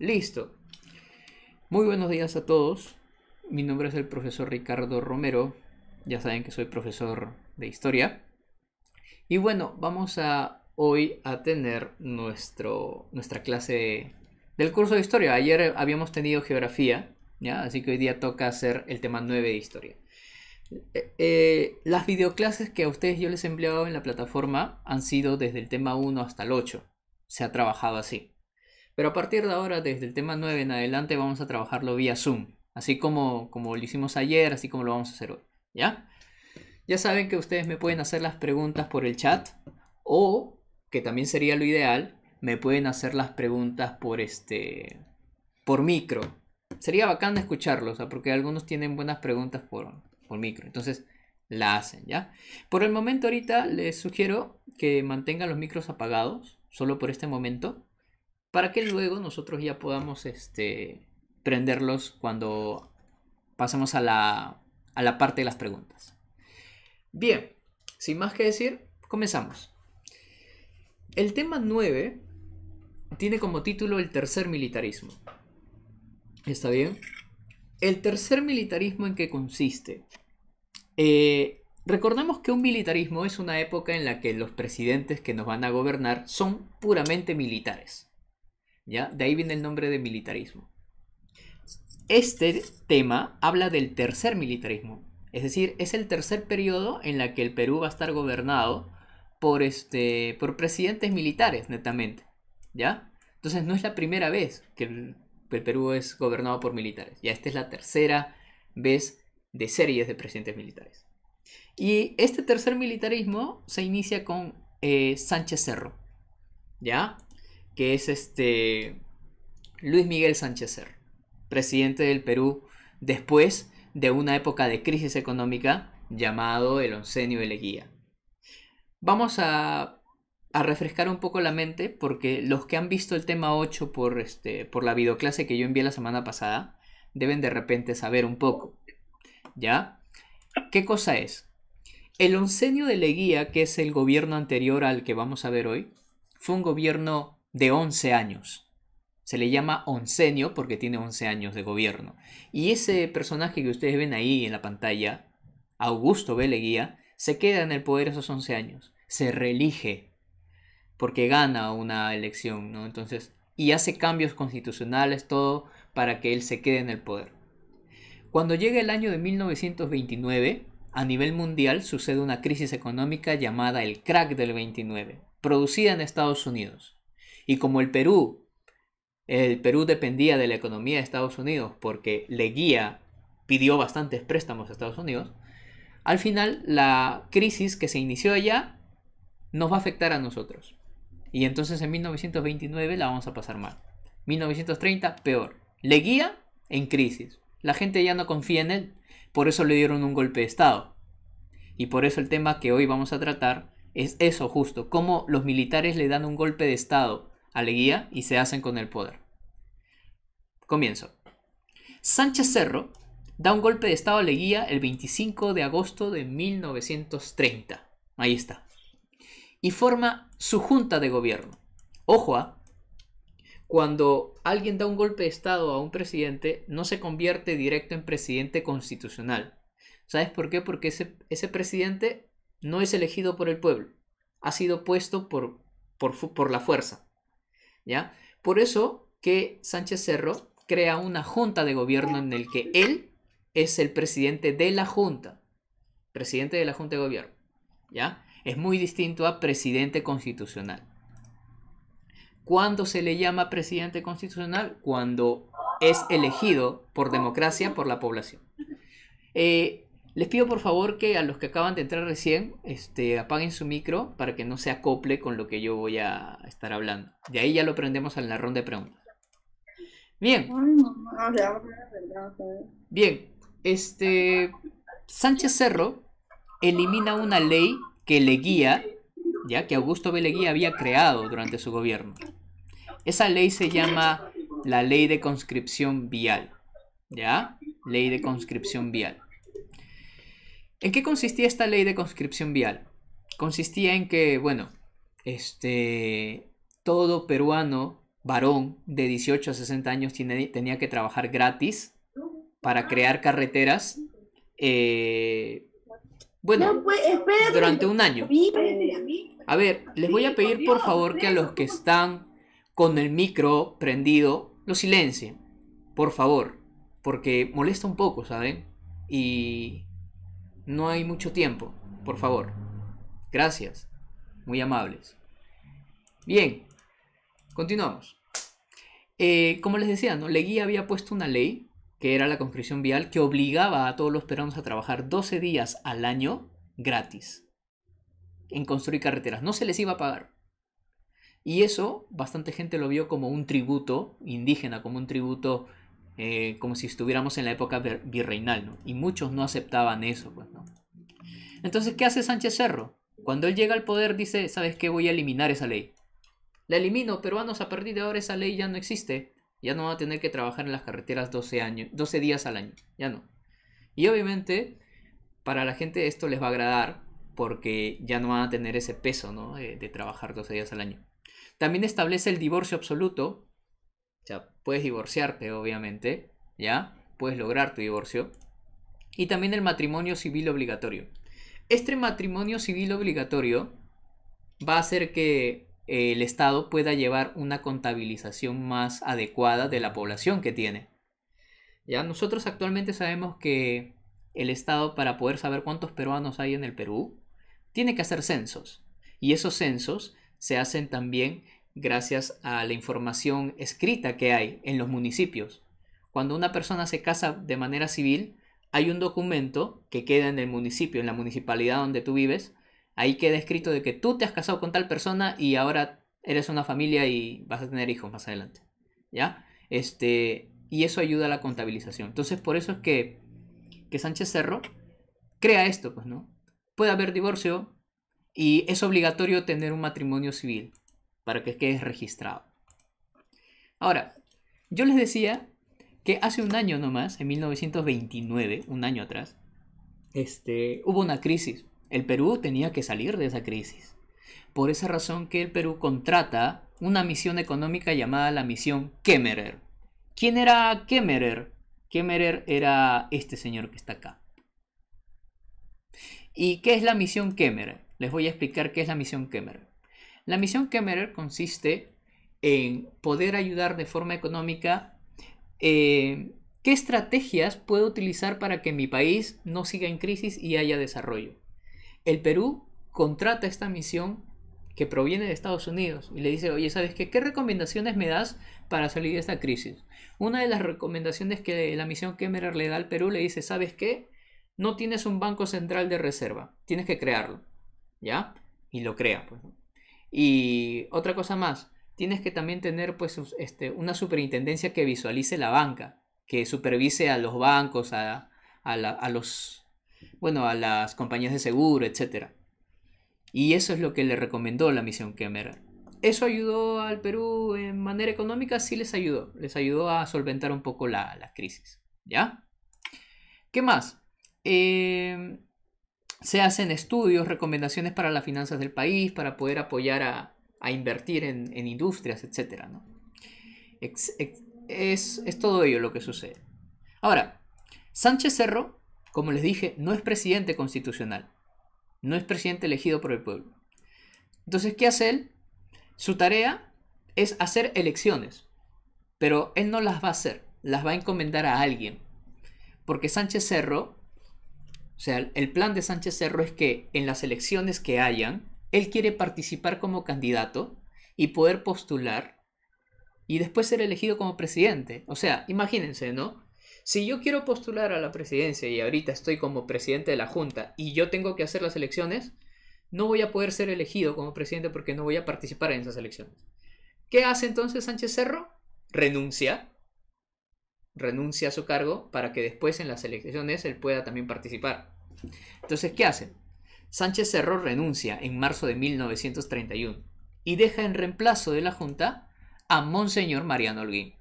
Listo. Muy buenos días a todos. Mi nombre es el profesor Ricardo Romero. Ya saben que soy profesor de historia. Y bueno, vamos a hoy a tener nuestro, nuestra clase del curso de historia. Ayer habíamos tenido geografía, ¿ya? así que hoy día toca hacer el tema 9 de historia. Eh, eh, las videoclases que a ustedes yo les he empleado en la plataforma han sido desde el tema 1 hasta el 8. Se ha trabajado así. Pero a partir de ahora, desde el tema 9 en adelante, vamos a trabajarlo vía Zoom. Así como, como lo hicimos ayer, así como lo vamos a hacer hoy. ¿Ya? Ya saben que ustedes me pueden hacer las preguntas por el chat o, que también sería lo ideal, me pueden hacer las preguntas por este por micro. Sería bacán escucharlos, porque algunos tienen buenas preguntas por, por micro. Entonces, la hacen, ¿ya? Por el momento ahorita les sugiero que mantengan los micros apagados, solo por este momento, para que luego nosotros ya podamos este, prenderlos cuando pasemos a la, parte de las preguntas. Bien, sin más que decir, comenzamos. El tema 9 tiene como título el tercer militarismo. ¿Está bien? El tercer militarismo en qué consiste. Eh, recordemos que un militarismo es una época en la que los presidentes que nos van a gobernar son puramente militares. ¿ya? De ahí viene el nombre de militarismo. Este tema habla del tercer militarismo, es decir, es el tercer periodo en la que el Perú va a estar gobernado por, este, por presidentes militares, netamente, ¿ya? Entonces no es la primera vez que el, Perú es gobernado por militares, ya esta es la tercera vez de series de presidentes militares. Y este tercer militarismo se inicia con eh, Sánchez Cerro, ¿ya? que es este Luis Miguel Sánchez presidente del Perú después de una época de crisis económica llamado el oncenio de Leguía. Vamos a, refrescar un poco la mente porque los que han visto el tema 8 por, este, por la videoclase que yo envié la semana pasada deben de repente saber un poco. ¿Ya? ¿Qué cosa es? El oncenio de Leguía, que es el gobierno anterior al que vamos a ver hoy, fue un gobierno de 11 años. Se le llama oncenio porque tiene 11 años de gobierno. Y ese personaje que ustedes ven ahí en la pantalla, Augusto B. se queda en el poder esos 11 años. Se reelige porque gana una elección, ¿no? Entonces, y hace cambios constitucionales, todo para que él se quede en el poder. Cuando llega el año de 1929, a nivel mundial sucede una crisis económica llamada el crack del 29, producida en Estados Unidos. Y como el Perú, el Perú dependía de la economía de Estados Unidos porque Leguía pidió bastantes préstamos a Estados Unidos, al final la crisis que se inició allá nos va a afectar a nosotros. Y entonces en 1929 la vamos a pasar mal. 1930 peor. Leguía en crisis. La gente ya no confía en él, por eso le dieron un golpe de Estado. Y por eso el tema que hoy vamos a tratar es eso justo, cómo los militares le dan un golpe de Estado aleguía y se hacen con el poder. Comienzo. Sánchez Cerro da un golpe de estado a Leguía el 25 de agosto de 1930. Ahí está. Y forma su junta de gobierno. Ojo a. ¿ah? Cuando alguien da un golpe de estado a un presidente, no se convierte directo en presidente constitucional. ¿Sabes por qué? Porque ese, presidente no es elegido por el pueblo. Ha sido puesto por, por la fuerza. Por eso que Sánchez Cerro crea una junta de gobierno en el que él es el presidente de la junta, presidente de la junta de gobierno, ¿ya? Es muy distinto a presidente constitucional. ¿Cuándo se le llama presidente constitucional? Cuando es elegido por democracia por la población. Eh, les pido por favor que a los que acaban de entrar recién este, apaguen su micro para que no se acople con lo que yo voy a estar hablando. De ahí ya lo prendemos al narrón de preguntas. Bien. Bien. Este. Sánchez Cerro elimina una ley que le guía, ya que Augusto B. Leguía había creado durante su gobierno. Esa ley se llama la ley de conscripción vial. ¿Ya? Ley de conscripción vial. ¿En qué consistía esta ley de conscripción vial? Consistía en que, bueno, este, todo peruano varón de 18 a 60 años tenía que trabajar gratis para crear carreteras. Eh, bueno, pues, durante un año. A ver, les voy a pedir por favor que a los que están con el micro prendido lo silencien. Por favor. Porque molesta un poco, ¿saben? Y no hay mucho tiempo, por favor. Gracias. Muy amables. Bien, continuamos. Eh, como les decía, ¿no? Leguía había puesto una ley, que era la conscripción vial, que obligaba a todos los peruanos a trabajar 12 días al año gratis en construir carreteras. No se les iba a pagar. Y eso, bastante gente lo vio como un tributo indígena, como un tributo eh, como si estuviéramos en la época virreinal, ¿no? Y muchos no aceptaban eso, pues, ¿no? Entonces, ¿qué hace Sánchez Cerro? Cuando él llega al poder dice, ¿sabes qué? Voy a eliminar esa ley. La elimino, peruanos, a partir de ahora esa ley ya no existe. Ya no va a tener que trabajar en las carreteras 12, años, 12 días al año. Ya no. Y obviamente, para la gente esto les va a agradar porque ya no van a tener ese peso, ¿no? Eh, de, trabajar 12 días al año. También establece el divorcio absoluto. O puedes divorciarte, obviamente, ¿ya? Puedes lograr tu divorcio. Y también el matrimonio civil obligatorio. Este matrimonio civil obligatorio va a hacer que eh, el Estado pueda llevar una contabilización más adecuada de la población que tiene. Ya nosotros actualmente sabemos que el Estado para poder saber cuántos peruanos hay en el Perú tiene que hacer censos y esos censos se hacen también gracias a la información escrita que hay en los municipios. Cuando una persona se casa de manera civil, hay un documento que queda en el municipio, en la municipalidad donde tú vives. Ahí queda escrito de que tú te has casado con tal persona y ahora eres una familia y vas a tener hijos más adelante. ¿Ya? Este, y eso ayuda a la contabilización. Entonces, por eso es que, Sánchez Cerro crea esto, pues, ¿no? Puede haber divorcio y es obligatorio tener un matrimonio civil para que quede registrado. Ahora, yo les decía que hace un año nomás, en 1929, un año atrás, este, hubo una crisis. El Perú tenía que salir de esa crisis. Por esa razón que el Perú contrata una misión económica llamada la misión Kemmerer. ¿Quién era Kemmerer? Kemmerer era este señor que está acá. ¿Y qué es la misión Kemmerer? Les voy a explicar qué es la misión Kemmerer. La misión Kemmerer consiste en poder ayudar de forma económica. Eh, ¿Qué estrategias puedo utilizar para que mi país no siga en crisis y haya desarrollo? El Perú contrata esta misión que proviene de Estados Unidos y le dice, oye, ¿sabes qué? ¿Qué recomendaciones me das para salir de esta crisis? Una de las recomendaciones que la misión Kemmerer le da al Perú le dice, ¿sabes qué? No tienes un banco central de reserva, tienes que crearlo, ¿ya? Y lo crea, pues. Y otra cosa más, tienes que también tener pues este, una superintendencia que visualice la banca, que supervise a los bancos, a, a, los bueno, a las compañías de seguro, etcétera. Y eso es lo que le recomendó la misión Kemmer. ¿Eso ayudó al Perú en manera económica? Sí les ayudó. Les ayudó a solventar un poco la, la crisis. ¿Ya? ¿Qué más? Eh, se hacen estudios, recomendaciones para las finanzas del país, para poder apoyar a, invertir en, industrias, etc. ¿no? es, es todo ello lo que sucede. Ahora, Sánchez Cerro, como les dije, no es presidente constitucional, no es presidente elegido por el pueblo. Entonces, ¿qué hace él? Su tarea es hacer elecciones, pero él no las va a hacer, las va a encomendar a alguien. Porque Sánchez Cerro o sea, el plan de Sánchez Cerro es que en las elecciones que hayan, él quiere participar como candidato y poder postular y después ser elegido como presidente. O sea, imagínense, ¿no? Si yo quiero postular a la presidencia y ahorita estoy como presidente de la Junta y yo tengo que hacer las elecciones, no voy a poder ser elegido como presidente porque no voy a participar en esas elecciones. ¿Qué hace entonces Sánchez Cerro? Renuncia renuncia a su cargo para que después en las elecciones él pueda también participar. Entonces, ¿qué hace? Sánchez Cerro renuncia en marzo de 1931 y deja en reemplazo de la Junta a Monseñor Mariano Holguín.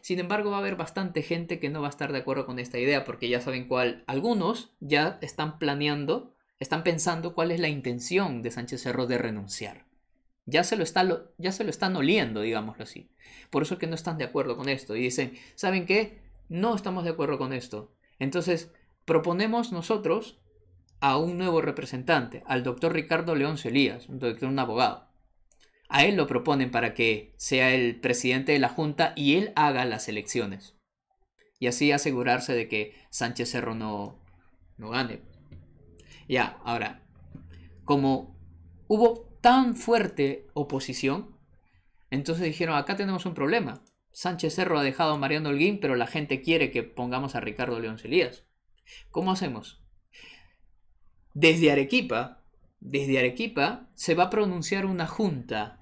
Sin embargo, va a haber bastante gente que no va a estar de acuerdo con esta idea, porque ya saben cuál, algunos ya están planeando, están pensando cuál es la intención de Sánchez Cerro de renunciar. Ya se, lo ya se lo están oliendo, digámoslo así. Por eso es que no están de acuerdo con esto. Y dicen, ¿saben qué? No estamos de acuerdo con esto. Entonces, proponemos nosotros a un nuevo representante, al doctor Ricardo León Elías, un doctor, un abogado. A él lo proponen para que sea el presidente de la Junta y él haga las elecciones. Y así asegurarse de que Sánchez Cerro no, no gane. Ya, ahora, como hubo tan fuerte oposición, entonces dijeron, acá tenemos un problema. Sánchez Cerro ha dejado a Mariano Holguín pero la gente quiere que pongamos a Ricardo León Celías ¿Cómo hacemos? Desde Arequipa, desde Arequipa se va a pronunciar una junta,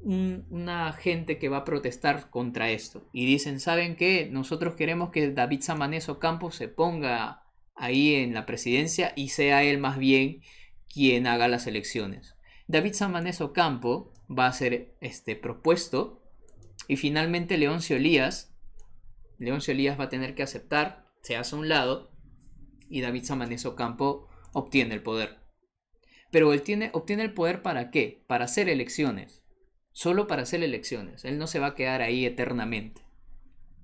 una gente que va a protestar contra esto. Y dicen, ¿saben qué? Nosotros queremos que David Samaneso Ocampo se ponga ahí en la presidencia y sea él más bien quien haga las elecciones. David Samanés Ocampo va a ser este, propuesto. Y finalmente Leoncio Elías. Leoncio Elías va a tener que aceptar, se hace a un lado. Y David Samanés Ocampo obtiene el poder. Pero él tiene, obtiene el poder para qué? Para hacer elecciones. Solo para hacer elecciones. Él no se va a quedar ahí eternamente.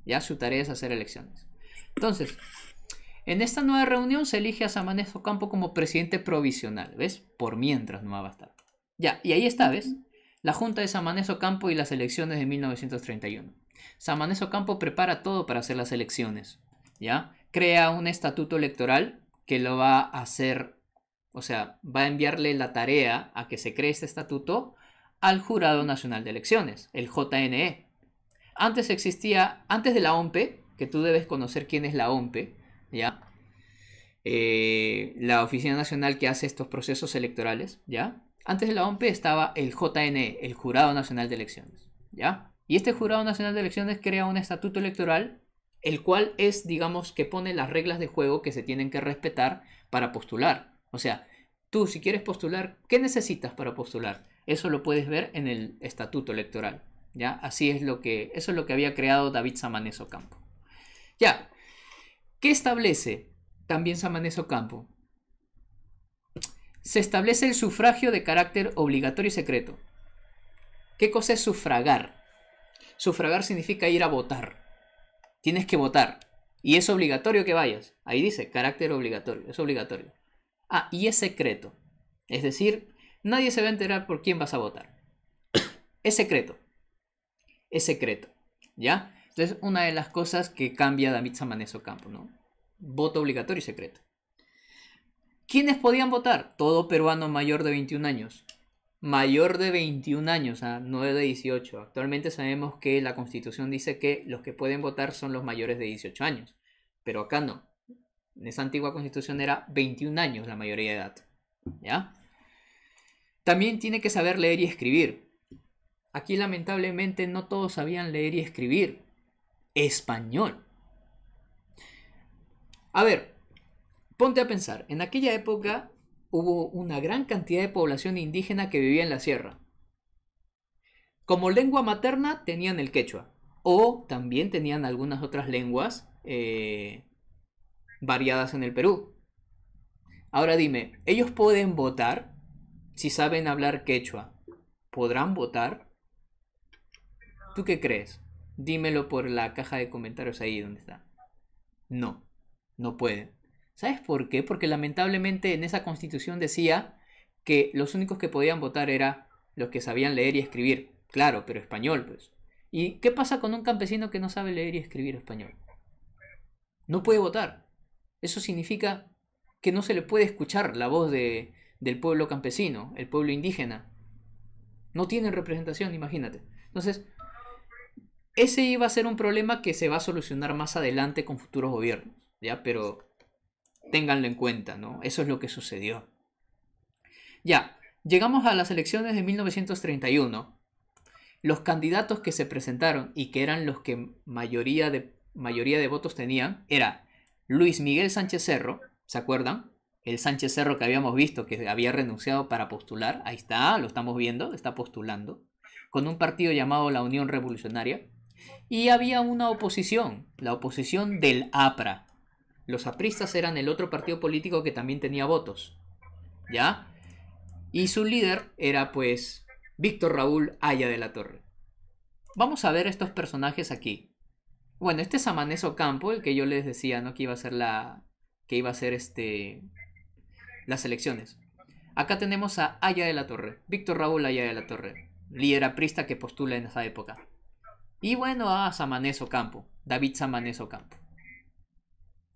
Ya su tarea es hacer elecciones. Entonces, en esta nueva reunión se elige a Samanés Ocampo como presidente provisional. ¿Ves? Por mientras no va a bastar. Ya, y ahí está, ¿ves? La junta de Samaneso Campo y las elecciones de 1931. Samaneso Campo prepara todo para hacer las elecciones, ¿ya? Crea un estatuto electoral que lo va a hacer, o sea, va a enviarle la tarea a que se cree este estatuto al Jurado Nacional de Elecciones, el JNE. Antes existía, antes de la OMPE, que tú debes conocer quién es la OMPE, ¿ya? Eh, la Oficina Nacional que hace estos procesos electorales, ¿ya? Antes de la OMP estaba el JNE, el Jurado Nacional de Elecciones. ¿Ya? Y este Jurado Nacional de Elecciones crea un estatuto electoral, el cual es, digamos, que pone las reglas de juego que se tienen que respetar para postular. O sea, tú si quieres postular, ¿qué necesitas para postular? Eso lo puedes ver en el estatuto electoral. ¿Ya? Así es lo que, eso es lo que había creado David Samanes Ocampo. Ya, ¿qué establece también Samanes Ocampo? se establece el sufragio de carácter obligatorio y secreto. ¿Qué cosa es sufragar? Sufragar significa ir a votar. Tienes que votar. Y es obligatorio que vayas. Ahí dice, carácter obligatorio. Es obligatorio. Ah, y es secreto. Es decir, nadie se va a enterar por quién vas a votar. es secreto. Es secreto. ¿Ya? Entonces, una de las cosas que cambia David Samaneso campo ¿no? Voto obligatorio y secreto. ¿Quiénes podían votar? Todo peruano mayor de 21 años. Mayor de 21 años, sea, ah, no de 18. Actualmente sabemos que la constitución dice que los que pueden votar son los mayores de 18 años. Pero acá no. En esa antigua constitución era 21 años la mayoría de edad. ¿Ya? También tiene que saber leer y escribir. Aquí lamentablemente no todos sabían leer y escribir español. A ver, Ponte a pensar, en aquella época hubo una gran cantidad de población indígena que vivía en la sierra. Como lengua materna tenían el quechua, o también tenían algunas otras lenguas eh, variadas en el Perú. Ahora dime, ¿ellos pueden votar si saben hablar quechua? ¿Podrán votar? ¿Tú qué crees? Dímelo por la caja de comentarios ahí donde está. No, no pueden. ¿Sabes por qué? Porque lamentablemente en esa constitución decía que los únicos que podían votar eran los que sabían leer y escribir. Claro, pero español, pues. ¿Y qué pasa con un campesino que no sabe leer y escribir español? No puede votar. Eso significa que no se le puede escuchar la voz del pueblo campesino, el pueblo indígena. No tienen representación, imagínate. Entonces, ese iba a ser un problema que se va a solucionar más adelante con futuros gobiernos, ¿ya? Pero ténganlo en cuenta, ¿no? Eso es lo que sucedió. Ya, llegamos a las elecciones de 1931. Los candidatos que se presentaron y que eran los que mayoría de, mayoría de votos tenían era Luis Miguel Sánchez Cerro, ¿se acuerdan? El Sánchez Cerro que habíamos visto que había renunciado para postular, ahí está, lo estamos viendo, está postulando, con un partido llamado la Unión Revolucionaria. Y había una oposición, la oposición del APRA, los apristas eran el otro partido político que también tenía votos. ¿Ya? Y su líder era pues Víctor Raúl Aya de la Torre. Vamos a ver estos personajes aquí. Bueno, este es Campo, Campo, el que yo les decía, ¿no? Que iba a ser la. que iba a ser este. las elecciones. Acá tenemos a Aya de la Torre, Víctor Raúl Aya de la Torre, líder aprista que postula en esa época. Y bueno, a Samaneso Campo, David Samaneso Campo.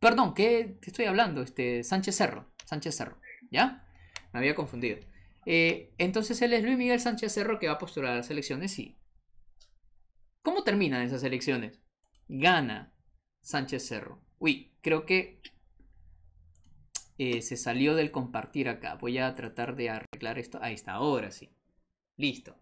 Perdón, ¿qué, estoy hablando? Este, Sánchez Cerro. Sánchez Cerro. ¿Ya? Me había confundido. Eh, entonces él es Luis Miguel Sánchez Cerro que va a postular a las elecciones y. ¿Cómo terminan esas elecciones? Gana Sánchez Cerro. Uy, creo que eh, se salió del compartir acá. Voy a tratar de arreglar esto. Ahí está, ahora sí. Listo.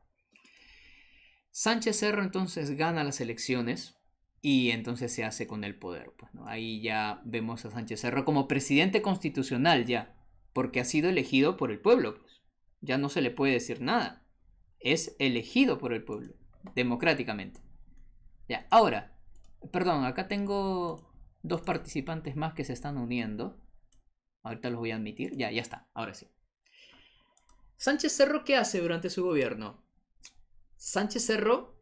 Sánchez Cerro entonces gana las elecciones y entonces se hace con el poder. Pues, Ahí ya vemos a Sánchez Cerro como presidente constitucional ya, porque ha sido elegido por el pueblo. Pues. Ya no se le puede decir nada. Es elegido por el pueblo, democráticamente. Ya, ahora, perdón, acá tengo dos participantes más que se están uniendo. Ahorita los voy a admitir. Ya, ya está, ahora sí. Sánchez Cerro, ¿qué hace durante su gobierno? Sánchez Cerro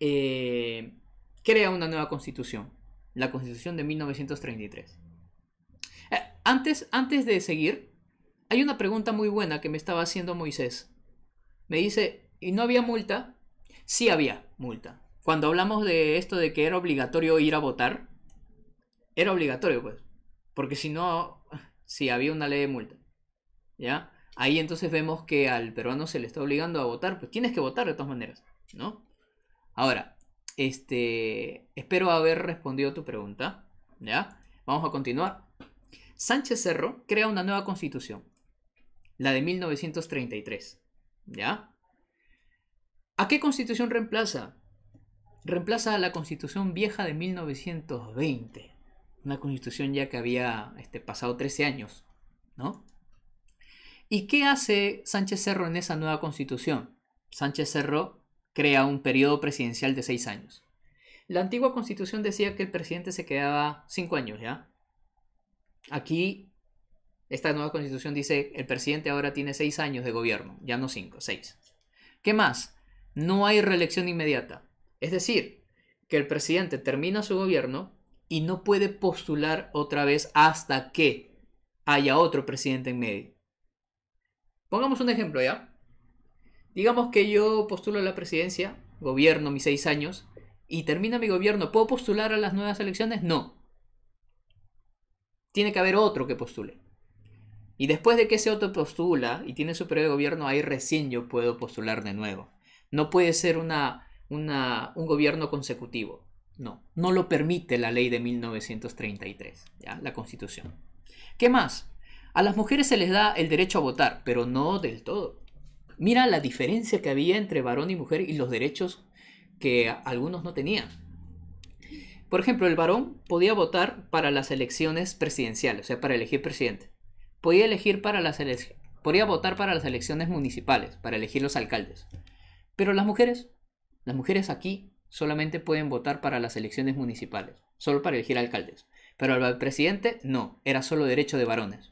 eh, crea una nueva constitución, la constitución de 1933. Eh, antes, antes de seguir, hay una pregunta muy buena que me estaba haciendo Moisés. Me dice, ¿y no había multa? Sí había multa. Cuando hablamos de esto de que era obligatorio ir a votar, era obligatorio pues, porque si no, si había una ley de multa, ¿ya? Ahí entonces vemos que al peruano se le está obligando a votar, pues tienes que votar de todas maneras, ¿no? Ahora, este, espero haber respondido tu pregunta. ¿Ya? Vamos a continuar. Sánchez Cerro crea una nueva constitución, la de 1933. ¿Ya? ¿A qué constitución reemplaza? Reemplaza a la constitución vieja de 1920. Una constitución ya que había este, pasado 13 años, ¿no? ¿Y qué hace Sánchez Cerro en esa nueva constitución? Sánchez Cerro crea un periodo presidencial de seis años. La antigua constitución decía que el presidente se quedaba cinco años, ¿ya? Aquí, esta nueva constitución dice, el presidente ahora tiene seis años de gobierno, ya no cinco, seis. ¿Qué más? No hay reelección inmediata. Es decir, que el presidente termina su gobierno y no puede postular otra vez hasta que haya otro presidente en medio. Pongamos un ejemplo, ¿ya? digamos que yo postulo a la presidencia, gobierno mis seis años, y termina mi gobierno, ¿puedo postular a las nuevas elecciones? No. Tiene que haber otro que postule. Y después de que ese otro postula y tiene su periodo de gobierno, ahí recién yo puedo postular de nuevo. No puede ser una, un gobierno consecutivo. No, no lo permite la ley de 1933, ¿ya? la constitución. ¿Qué más? A las mujeres se les da el derecho a votar, pero no del todo. Mira la diferencia que había entre varón y mujer y los derechos que algunos no tenían. Por ejemplo, el varón podía votar para las elecciones presidenciales, o sea, para elegir presidente. Podía elegir para las podía votar para las elecciones municipales, para elegir los alcaldes. Pero las mujeres, las mujeres aquí solamente pueden votar para las elecciones municipales, solo para elegir alcaldes. Pero al presidente no, era solo derecho de varones.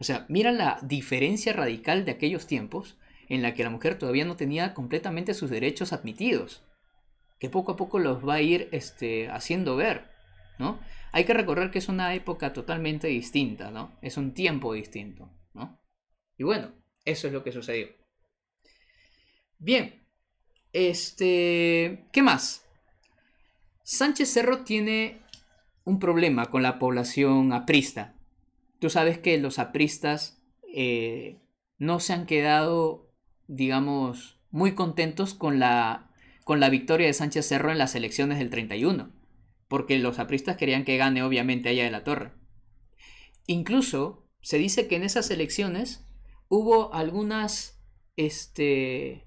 O sea, mira la diferencia radical de aquellos tiempos en la que la mujer todavía no tenía completamente sus derechos admitidos, que poco a poco los va a ir este, haciendo ver, ¿no? Hay que recordar que es una época totalmente distinta, ¿no? Es un tiempo distinto, ¿no? Y bueno, eso es lo que sucedió. Bien, este, ¿qué más? Sánchez Cerro tiene un problema con la población aprista. Tú sabes que los apristas eh, no se han quedado digamos, muy contentos con la, con la victoria de Sánchez Cerro en las elecciones del 31, porque los apristas querían que gane obviamente allá de la Torre. Incluso se dice que en esas elecciones hubo algunas, este,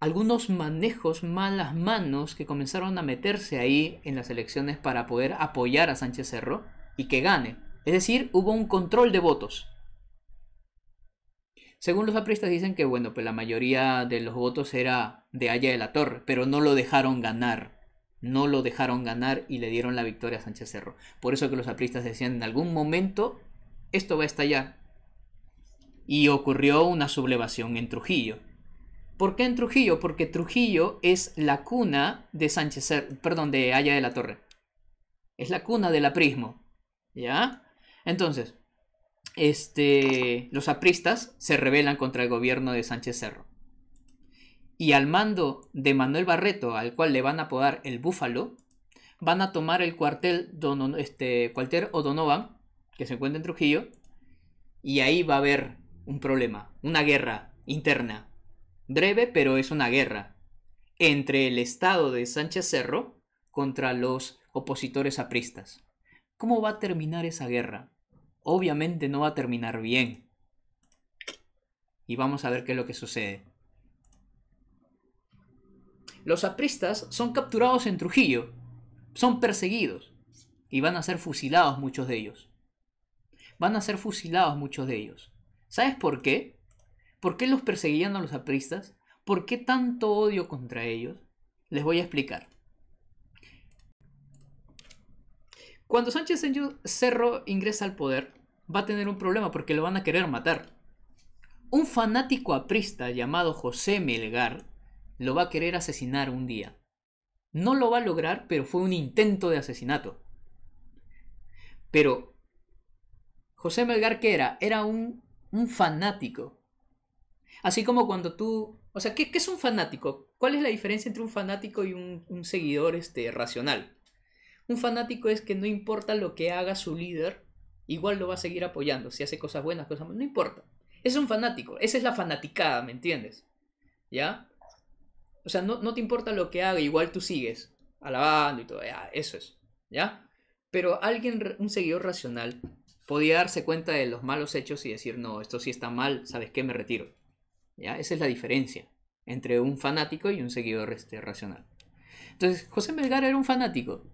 algunos manejos, malas manos que comenzaron a meterse ahí en las elecciones para poder apoyar a Sánchez Cerro y que gane. Es decir, hubo un control de votos. Según los apristas dicen que, bueno, pues la mayoría de los votos era de Aya de la Torre, pero no lo dejaron ganar. No lo dejaron ganar y le dieron la victoria a Sánchez Cerro. Por eso que los apristas decían, en algún momento esto va a estallar. Y ocurrió una sublevación en Trujillo. ¿Por qué en Trujillo? Porque Trujillo es la cuna de Sánchez perdón, de Aya de la Torre. Es la cuna del aprismo. ¿Ya? Entonces, este, los apristas se rebelan contra el gobierno de Sánchez Cerro. Y al mando de Manuel Barreto, al cual le van a apodar el Búfalo, van a tomar el cuartel, este, cuartel O'Donovan, que se encuentra en Trujillo, y ahí va a haber un problema, una guerra interna. Breve, pero es una guerra entre el Estado de Sánchez Cerro contra los opositores apristas. ¿Cómo va a terminar esa guerra? obviamente no va a terminar bien. Y vamos a ver qué es lo que sucede. Los apristas son capturados en Trujillo, son perseguidos y van a ser fusilados muchos de ellos. Van a ser fusilados muchos de ellos. ¿Sabes por qué? ¿Por qué los perseguían a los apristas? ¿Por qué tanto odio contra ellos? Les voy a explicar. Cuando Sánchez Cerro ingresa al poder, va a tener un problema porque lo van a querer matar. Un fanático aprista llamado José Melgar lo va a querer asesinar un día. No lo va a lograr, pero fue un intento de asesinato. Pero José Melgar, ¿qué era? Era un, fanático. Así como cuando tú... O sea, ¿qué, es un fanático? ¿Cuál es la diferencia entre un fanático y un, un seguidor este, racional? Un fanático es que no importa lo que haga su líder, igual lo va a seguir apoyando. Si hace cosas buenas, cosas malas, no importa. Es un fanático. Esa es la fanaticada, ¿me entiendes? ¿Ya? O sea, no, no te importa lo que haga, igual tú sigues alabando y todo. eso es. ¿Ya? Pero alguien, un seguidor racional, podía darse cuenta de los malos hechos y decir, no, esto sí está mal, ¿sabes qué? Me retiro. ¿Ya? Esa es la diferencia entre un fanático y un seguidor este, racional. Entonces, José Melgar era un fanático,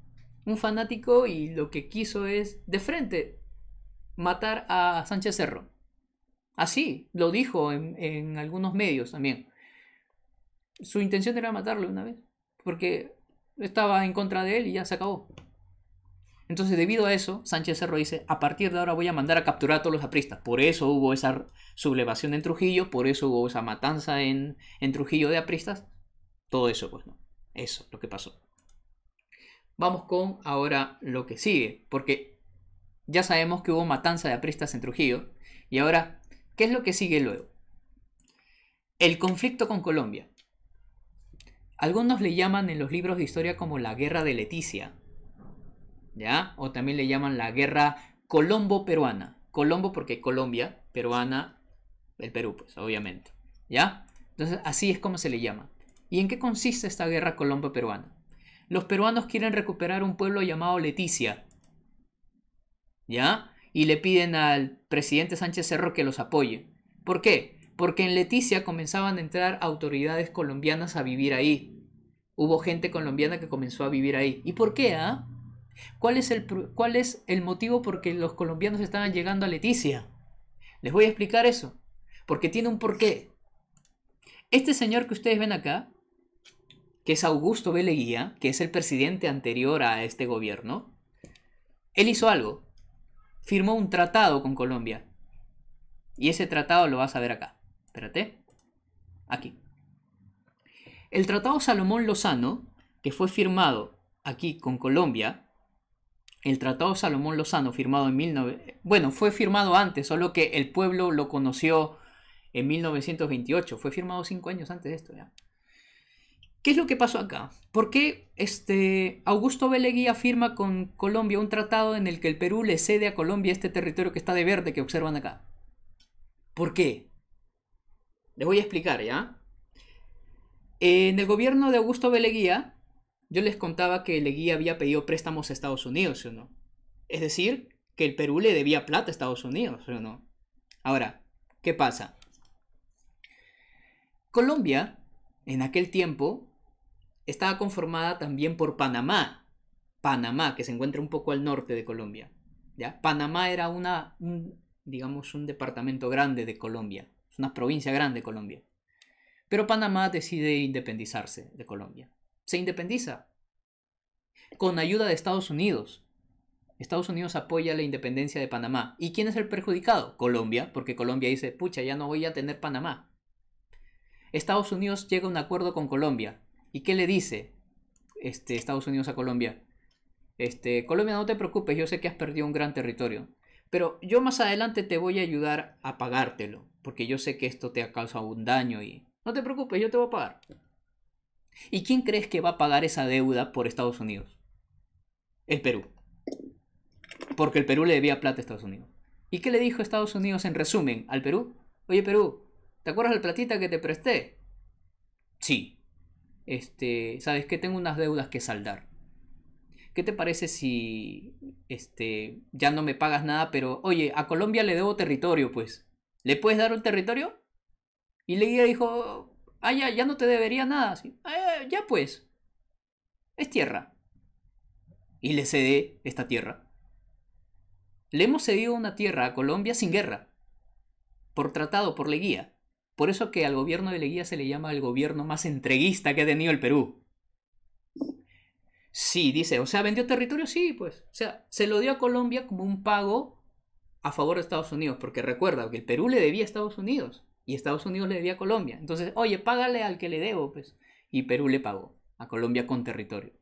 un fanático y lo que quiso es de frente matar a Sánchez Cerro. Así lo dijo en, algunos medios también. Su intención era matarlo una vez, porque estaba en contra de él y ya se acabó. Entonces, debido a eso, Sánchez Cerro dice, a partir de ahora voy a mandar a capturar a todos los apristas. Por eso hubo esa sublevación en Trujillo, por eso hubo esa matanza en, en Trujillo de apristas. Todo eso, pues no. Eso, lo que pasó. Vamos con ahora lo que sigue, porque ya sabemos que hubo matanza de apristas en Trujillo, y ahora, ¿qué es lo que sigue luego? El conflicto con Colombia. Algunos le llaman en los libros de historia como la guerra de Leticia, ¿ya? O también le llaman la guerra Colombo-Peruana. Colombo porque Colombia, peruana, el Perú, pues, obviamente, ¿ya? Entonces, así es como se le llama. ¿Y en qué consiste esta guerra Colombo-Peruana? los peruanos quieren recuperar un pueblo llamado Leticia. ¿Ya? Y le piden al presidente Sánchez Cerro que los apoye. ¿Por qué? Porque en Leticia comenzaban a entrar autoridades colombianas a vivir ahí. Hubo gente colombiana que comenzó a vivir ahí. ¿Y por qué? Ah? ¿Cuál, es el, ¿Cuál es el motivo por que los colombianos estaban llegando a Leticia? Les voy a explicar eso. Porque tiene un porqué. Este señor que ustedes ven acá que es Augusto Beleguía, que es el presidente anterior a este gobierno, él hizo algo. Firmó un tratado con Colombia. Y ese tratado lo vas a ver acá. Espérate. Aquí. El Tratado Salomón Lozano, que fue firmado aquí con Colombia, el Tratado Salomón Lozano, firmado en 19... Bueno, fue firmado antes, solo que el pueblo lo conoció en 1928. Fue firmado cinco años antes de esto, ¿ya? ¿Qué es lo que pasó acá? ¿Por qué este, Augusto leguía firma con Colombia un tratado en el que el Perú le cede a Colombia este territorio que está de verde que observan acá? ¿Por qué? Les voy a explicar, ¿ya? En el gobierno de Augusto Beleguía, ¿ah? yo les contaba que Leguía había pedido préstamos a Estados Unidos, o no? Es decir, que el Perú le debía plata a Estados Unidos, o no? Ahora, ¿qué pasa? Colombia, en aquel tiempo, estaba conformada también por Panamá. Panamá, que se encuentra un poco al norte de Colombia. Panamá era una, digamos, un departamento grande de Colombia. Es una provincia grande de Colombia. Pero Panamá decide independizarse de Colombia. Se independiza. Con ayuda de Estados Unidos. Estados Unidos apoya la independencia de Panamá. ¿Y quién es el perjudicado? Colombia, porque Colombia dice, pucha, ya no voy a tener Panamá. Estados Unidos llega a un acuerdo con Colombia ¿Y qué le dice este, Estados Unidos a Colombia? Este, Colombia, no te preocupes, yo sé que has perdido un gran territorio. Pero yo más adelante te voy a ayudar a pagártelo, porque yo sé que esto te ha causado un daño y... No te preocupes, yo te voy a pagar. ¿Y quién crees que va a pagar esa deuda por Estados Unidos? El Perú. Porque el Perú le debía plata a Estados Unidos. ¿Y qué le dijo Estados Unidos en resumen al Perú? Oye Perú, ¿te acuerdas la platita que te presté? Sí, este, sabes que tengo unas deudas que saldar. ¿Qué te parece si este, ya no me pagas nada, pero oye, a Colombia le debo territorio, pues? ¿Le puedes dar un territorio? Y Leguía dijo, ah, ya, ya no te debería nada. Así, ah, ya pues, es tierra. Y le cedé esta tierra. Le hemos cedido una tierra a Colombia sin guerra, por tratado, por Leguía. Por eso que al gobierno de Leguía se le llama el gobierno más entreguista que ha tenido el Perú. Sí, dice, o sea, vendió territorio, sí, pues. O sea, se lo dio a Colombia como un pago a favor de Estados Unidos, porque recuerda que el Perú le debía a Estados Unidos y Estados Unidos le debía a Colombia. Entonces, oye, págale al que le debo, pues. Y Perú le pagó a Colombia con territorio.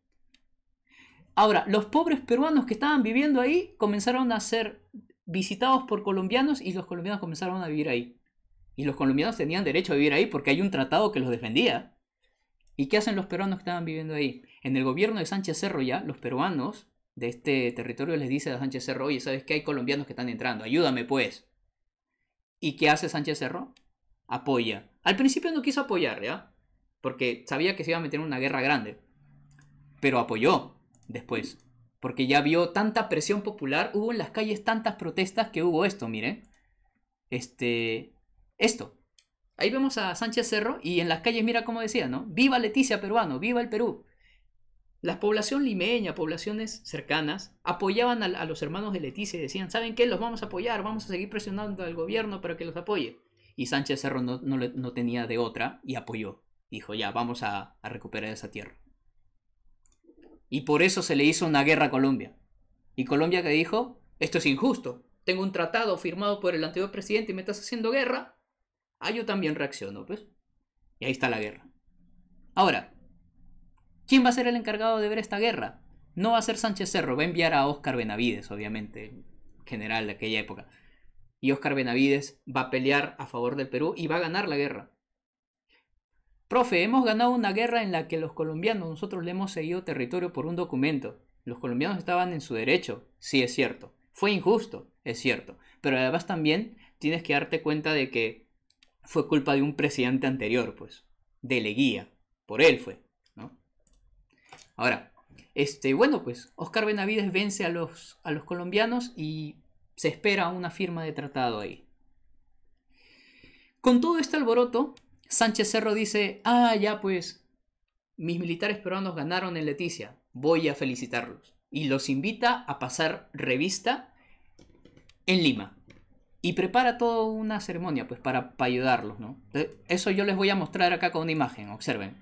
Ahora, los pobres peruanos que estaban viviendo ahí comenzaron a ser visitados por colombianos y los colombianos comenzaron a vivir ahí. Y los colombianos tenían derecho a vivir ahí porque hay un tratado que los defendía. ¿Y qué hacen los peruanos que estaban viviendo ahí? En el gobierno de Sánchez Cerro ya, los peruanos de este territorio les dice a Sánchez Cerro, oye, ¿sabes que hay colombianos que están entrando? Ayúdame pues. ¿Y qué hace Sánchez Cerro? Apoya. Al principio no quiso apoyar, ¿ya? Porque sabía que se iba a meter en una guerra grande. Pero apoyó después. Porque ya vio tanta presión popular, hubo en las calles tantas protestas que hubo esto, miren. Este, esto. Ahí vemos a Sánchez Cerro y en las calles mira cómo decía, ¿no? Viva Leticia peruano, viva el Perú. La población limeña, poblaciones cercanas, apoyaban a, los hermanos de Leticia y decían, ¿saben qué? Los vamos a apoyar, vamos a seguir presionando al gobierno para que los apoye. Y Sánchez Cerro no, no, tenía de otra y apoyó. Dijo, ya, vamos a, a recuperar esa tierra. Y por eso se le hizo una guerra a Colombia. Y Colombia que dijo, esto es injusto. Tengo un tratado firmado por el anterior presidente y me estás haciendo guerra. Ah, yo también reacciono, pues. Y ahí está la guerra. Ahora, ¿quién va a ser el encargado de ver esta guerra? No va a ser Sánchez Cerro, va a enviar a Óscar Benavides, obviamente, general de aquella época. Y Óscar Benavides va a pelear a favor del Perú y va a ganar la guerra. Profe, hemos ganado una guerra en la que los colombianos, nosotros le hemos seguido territorio por un documento. Los colombianos estaban en su derecho, sí es cierto. Fue injusto, es cierto. Pero además también tienes que darte cuenta de que fue culpa de un presidente anterior, pues, de Leguía. Por él fue, ¿no? Ahora, este, bueno, pues Oscar Benavides vence a los, a los colombianos y se espera una firma de tratado ahí. Con todo este alboroto, Sánchez Cerro dice, ah, ya pues, mis militares peruanos ganaron en Leticia, voy a felicitarlos. Y los invita a pasar revista en Lima y prepara toda una ceremonia pues para, ayudarlos, ¿no? eso yo les voy a mostrar acá con una imagen, observen.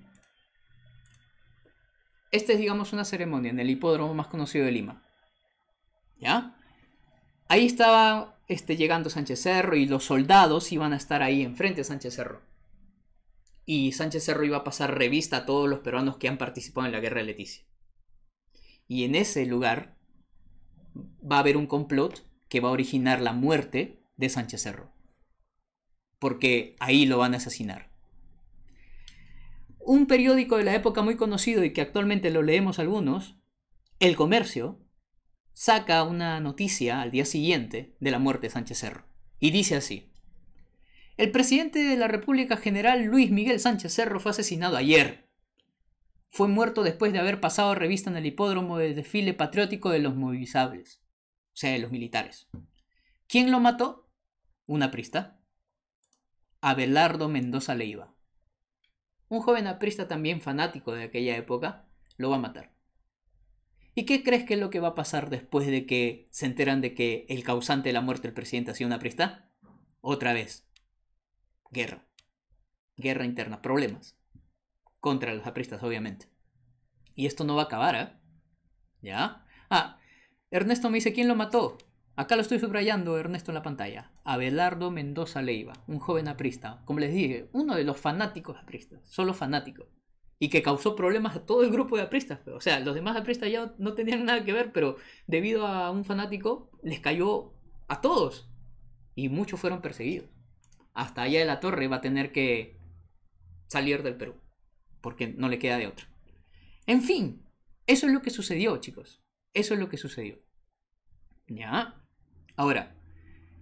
Esta es, digamos, una ceremonia en el hipódromo más conocido de Lima. ¿Ya? Ahí estaba este, llegando Sánchez Cerro y los soldados iban a estar ahí enfrente de Sánchez Cerro. Y Sánchez Cerro iba a pasar revista a todos los peruanos que han participado en la guerra de Leticia. Y en ese lugar va a haber un complot que va a originar la muerte de Sánchez Cerro. Porque ahí lo van a asesinar. Un periódico de la época muy conocido y que actualmente lo leemos algunos, El Comercio, saca una noticia al día siguiente de la muerte de Sánchez Cerro. Y dice así. El presidente de la República General Luis Miguel Sánchez Cerro fue asesinado ayer. Fue muerto después de haber pasado revista en el hipódromo del desfile patriótico de los movilizables, o sea, de los militares. ¿Quién lo mató? un aprista, Abelardo Mendoza le iba. Un joven aprista también fanático de aquella época lo va a matar. ¿Y qué crees que es lo que va a pasar después de que se enteran de que el causante de la muerte del presidente ha sido un aprista? Otra vez. Guerra. Guerra interna, problemas. Contra los apristas, obviamente. Y esto no va a acabar, ¿eh? ¿Ya? Ah, Ernesto me dice, ¿quién lo mató? Acá lo estoy subrayando, Ernesto, en la pantalla. Abelardo Mendoza Leiva, un joven aprista. Como les dije, uno de los fanáticos apristas, solo fanático. Y que causó problemas a todo el grupo de apristas. O sea, los demás apristas ya no tenían nada que ver, pero debido a un fanático les cayó a todos. Y muchos fueron perseguidos. Hasta allá de la torre va a tener que salir del Perú. Porque no le queda de otro. En fin, eso es lo que sucedió, chicos. Eso es lo que sucedió. ¿Ya? Ahora,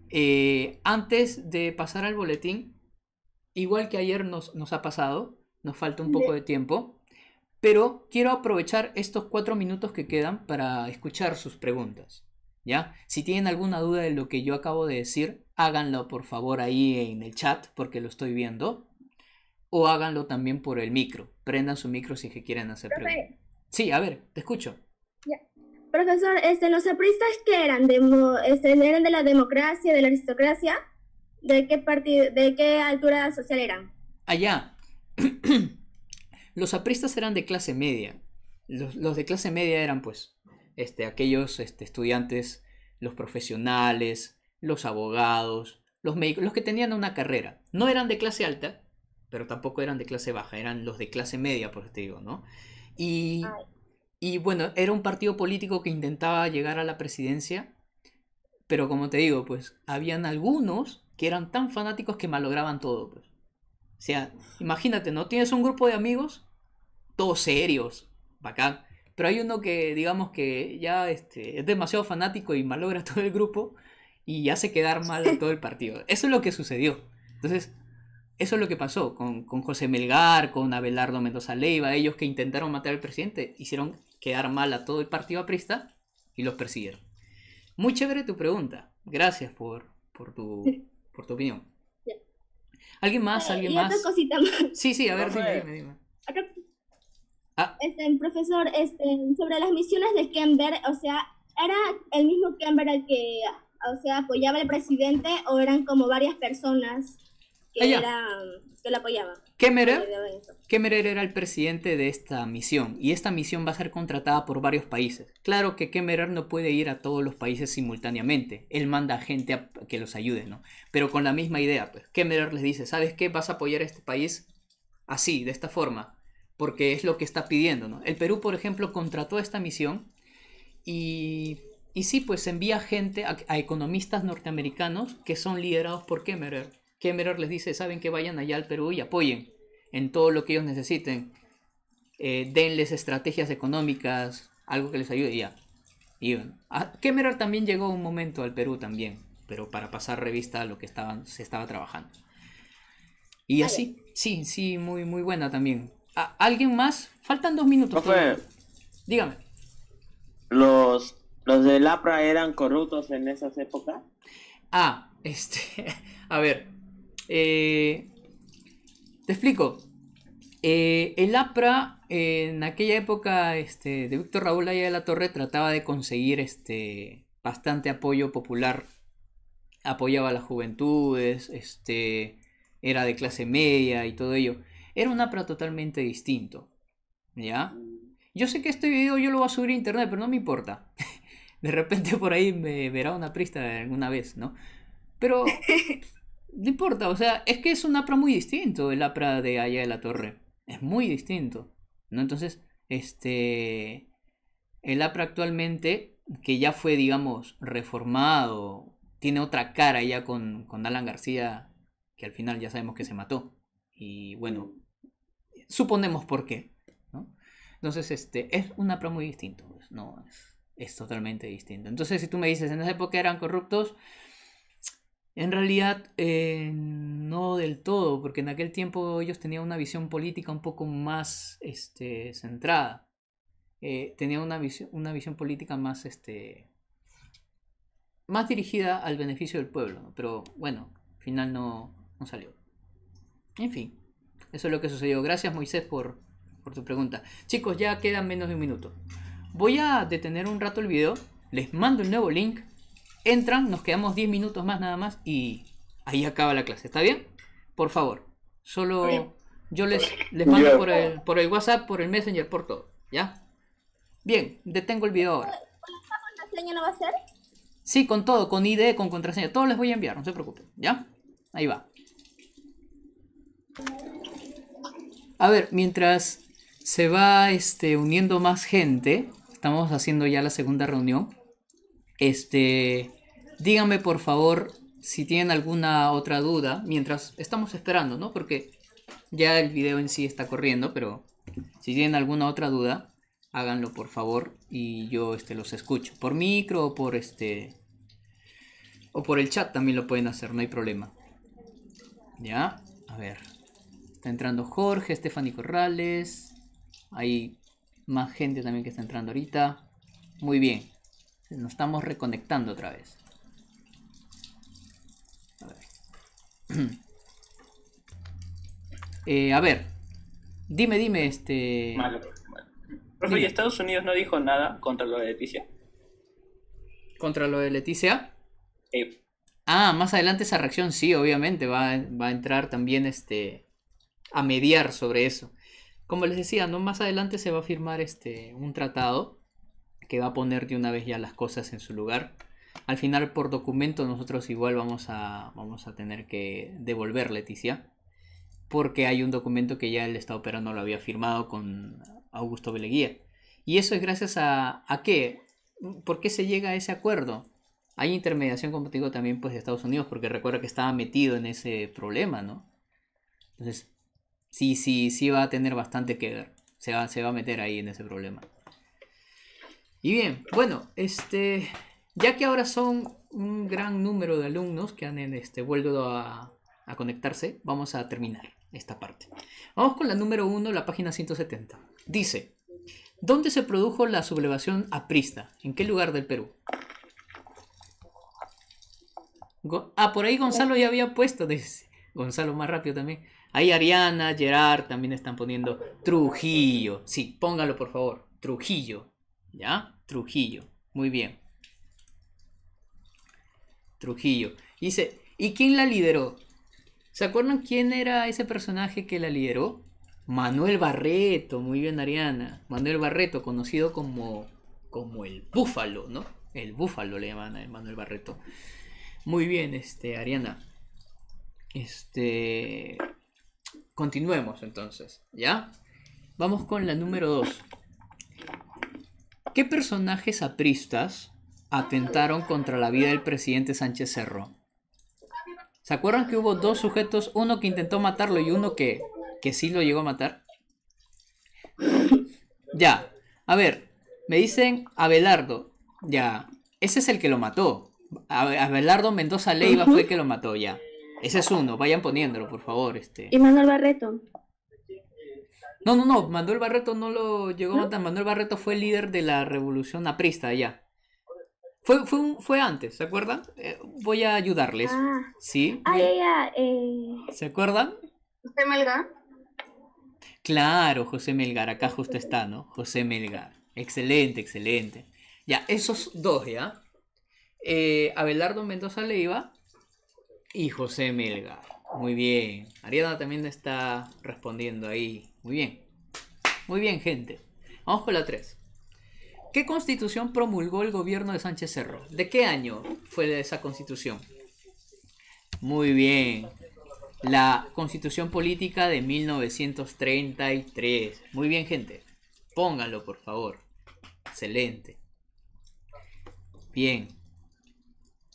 eh, antes de pasar al boletín, igual que ayer nos, ha pasado, nos falta un poco de tiempo, pero quiero aprovechar estos cuatro minutos que quedan para escuchar sus preguntas. ¿Ya? Si tienen alguna duda de lo que yo acabo de decir, háganlo por favor ahí en el chat porque lo estoy viendo. O háganlo también por el micro. Prendan su micro si que quieren hacer preguntas. Sí, a ver, te escucho. Profesor, este, los apristas que eran, de, este, eran de la democracia, de la aristocracia, ¿de qué partido, de qué altura social eran? Allá. los apristas eran de clase media. Los, de clase media eran, pues, este, aquellos este, estudiantes, los profesionales, los abogados, los médicos, los que tenían una carrera. No eran de clase alta, pero tampoco eran de clase baja, eran los de clase media, por eso te digo, ¿no? Y. Y bueno, era un partido político que intentaba llegar a la presidencia, pero como te digo, pues habían algunos que eran tan fanáticos que malograban todo. Pues. O sea, imagínate, ¿no? Tienes un grupo de amigos, todos serios, bacán, pero hay uno que digamos que ya este, es demasiado fanático y malogra todo el grupo y hace quedar mal todo el partido. Eso es lo que sucedió. Entonces, eso es lo que pasó con, José Melgar, con Abelardo Mendoza Leiva, ellos que intentaron matar al presidente, hicieron quedar mal a todo el partido aprista y los persiguieron. Muy chévere tu pregunta. Gracias por, por, tu, por tu opinión. ¿Alguien más? ¿Alguien más? Sí, sí, a ver, dime, dime, ah. este, profesor, este, sobre las misiones de Kember, o sea, ¿era el mismo Kember el que o sea, apoyaba al presidente o eran como varias personas? que, ah, era, que apoyaba. era el presidente de esta misión y esta misión va a ser contratada por varios países. Claro que Kemerer no puede ir a todos los países simultáneamente. Él manda gente que los ayude, ¿no? Pero con la misma idea, pues Kemmerer les dice, ¿sabes qué? Vas a apoyar a este país así, de esta forma, porque es lo que está pidiendo, ¿no? El Perú, por ejemplo, contrató esta misión y y sí, pues envía gente a, economistas norteamericanos que son liderados por Kemerer. Kemmerer les dice, saben que vayan allá al Perú y apoyen en todo lo que ellos necesiten. Eh, denles estrategias económicas, algo que les ayude ya. Y Kemmerer ah, también llegó un momento al Perú también, pero para pasar revista a lo que estaban, se estaba trabajando. Y así, sí, sí, muy, muy buena también. Ah, ¿Alguien más? Faltan dos minutos. Díganme. Dígame. ¿Los, ¿Los de Lapra eran corruptos en esas épocas? Ah, este, a ver, eh, te explico. Eh, el APRA en aquella época este, de Víctor Raúl Aya de la Torre trataba de conseguir este, bastante apoyo popular. Apoyaba a las juventudes, este, era de clase media y todo ello. Era un APRA totalmente distinto. ¿Ya? Yo sé que este video yo lo voy a subir a internet, pero no me importa. De repente por ahí me verá una prista alguna vez, ¿no? Pero No importa, o sea, es que es un APRA muy distinto el APRA de Allá de la Torre. Es muy distinto. ¿no? Entonces, este. El APRA actualmente, que ya fue, digamos, reformado, tiene otra cara ya con, Alan García, que al final ya sabemos que se mató. Y bueno, suponemos por qué. ¿no? Entonces, este, es un APRA muy distinto. Pues, no, es, es totalmente distinto. Entonces, si tú me dices, en esa época eran corruptos, en realidad, eh, no del todo, porque en aquel tiempo ellos tenían una visión política un poco más este, centrada. Eh, tenían una visión, una visión política más, este, más dirigida al beneficio del pueblo. Pero bueno, al final no, salió. En fin, eso es lo que sucedió. Gracias Moisés por, por tu pregunta. Chicos, ya quedan menos de un minuto. Voy a detener un rato el video. Les mando un nuevo link Entran, nos quedamos 10 minutos más nada más y ahí acaba la clase. ¿Está bien? Por favor, solo yo les, mando por el, por el WhatsApp, por el Messenger, por todo. ¿Ya? Bien, detengo el video ahora. ¿Con contraseña va a Sí, con todo, con ID, con contraseña. Todo les voy a enviar, no se preocupen. ¿Ya? Ahí va. A ver, mientras se va este, uniendo más gente, estamos haciendo ya la segunda reunión. Este, díganme por favor si tienen alguna otra duda mientras estamos esperando, ¿no? Porque ya el video en sí está corriendo, pero si tienen alguna otra duda, háganlo por favor y yo este, los escucho. Por micro o por este... O por el chat también lo pueden hacer, no hay problema. Ya, a ver. Está entrando Jorge, Stephanie Corrales. Hay más gente también que está entrando ahorita. Muy bien. Nos estamos reconectando otra vez. A ver. Eh, dime, dime, este. Pues, Profe, ¿y Estados Unidos no dijo nada contra lo de Leticia? ¿Contra lo de Leticia? Ah, más adelante esa reacción sí, obviamente, va, va, a entrar también este a mediar sobre eso. Como les decía, no más adelante se va a firmar este un tratado que va a poner de una vez ya las cosas en su lugar. Al final por documento nosotros igual vamos a, vamos a tener que devolver Leticia. Porque hay un documento que ya el Estado peruano lo había firmado con Augusto Beleguía. Y eso es gracias a, a qué? ¿Por qué se llega a ese acuerdo? Hay intermediación, como te digo, también pues, de Estados Unidos, porque recuerda que estaba metido en ese problema, ¿no? Entonces, sí, sí, sí va a tener bastante que ver. Se se va a meter ahí en ese problema. Y bien, bueno, este, ya que ahora son un gran número de alumnos que han este, vuelto a, conectarse, vamos a terminar esta parte. Vamos con la número 1, la página 170. Dice, ¿dónde se produjo la sublevación aprista? ¿En qué lugar del Perú? ah, por ahí Gonzalo ya había puesto, Gonzalo más rápido también. Ahí Ariana, Gerard también están poniendo Trujillo. Sí, póngalo por favor, Trujillo. ¿Ya? Trujillo. Muy bien. Trujillo. Dice, ¿y quién la lideró? ¿Se acuerdan quién era ese personaje que la lideró? Manuel Barreto, muy bien Ariana. Manuel Barreto, conocido como, como el Búfalo, ¿no? El Búfalo le llaman a Manuel Barreto. Muy bien, este, Ariana. Este. Continuemos entonces, ¿ya? Vamos con la número 2. ¿Qué personajes apristas atentaron contra la vida del presidente Sánchez Cerro? ¿Se acuerdan que hubo dos sujetos, uno que intentó matarlo y uno que, que sí lo llegó a matar? Ya, a ver, me dicen Abelardo, ya, ese es el que lo mató. Abelardo Mendoza Leiva fue el que lo mató, ya. Ese es uno, vayan poniéndolo, por favor. Este. Y Manuel Barreto. No, no, no, Manuel Barreto no lo llegó a matar. Manuel Barreto fue el líder de la revolución aprista ya Fue, fue, antes, ¿se acuerdan? Eh, voy a ayudarles. Ah. ¿Sí? Eh. ¿Se acuerdan? José Melgar. Claro, José Melgar, acá justo está, ¿no? José Melgar. Excelente, excelente. Ya, esos dos, ¿ya? Eh, Abelardo Mendoza Leiva y José Melgar. Muy bien. Ariana también está respondiendo ahí. Muy bien. Muy bien, gente. Vamos con la 3. ¿Qué constitución promulgó el gobierno de Sánchez Cerro? ¿De qué año fue esa constitución? Muy bien. La constitución política de 1933. Muy bien, gente. Pónganlo, por favor. Excelente. Bien.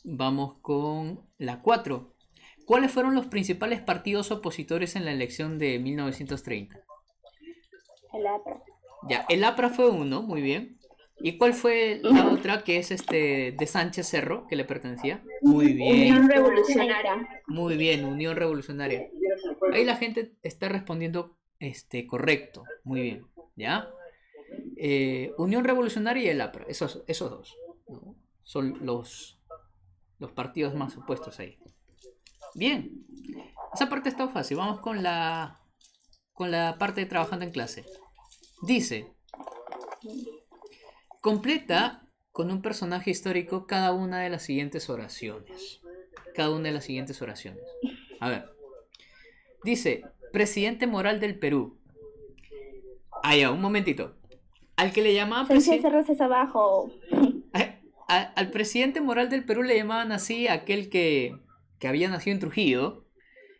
Vamos con la 4. ¿Cuáles fueron los principales partidos opositores en la elección de 1930? El APRA. Ya, el APRA fue uno, muy bien. ¿Y cuál fue la otra que es este de Sánchez Cerro, que le pertenecía? Muy bien. Unión Revolucionaria. Muy bien, Unión Revolucionaria. Ahí la gente está respondiendo este, correcto. Muy bien. ¿Ya? Eh, Unión Revolucionaria y el APRA, esos, esos dos. Son los, los partidos más opuestos ahí. Bien. Esa parte ha estado fácil. Vamos con la con la parte de trabajando en clase. Dice, completa con un personaje histórico cada una de las siguientes oraciones. Cada una de las siguientes oraciones. A ver. Dice, presidente moral del Perú. Ah, un momentito. Al que le llamaban presidente... abajo. al presidente moral del Perú le llamaban así aquel que, que había nacido en Trujillo,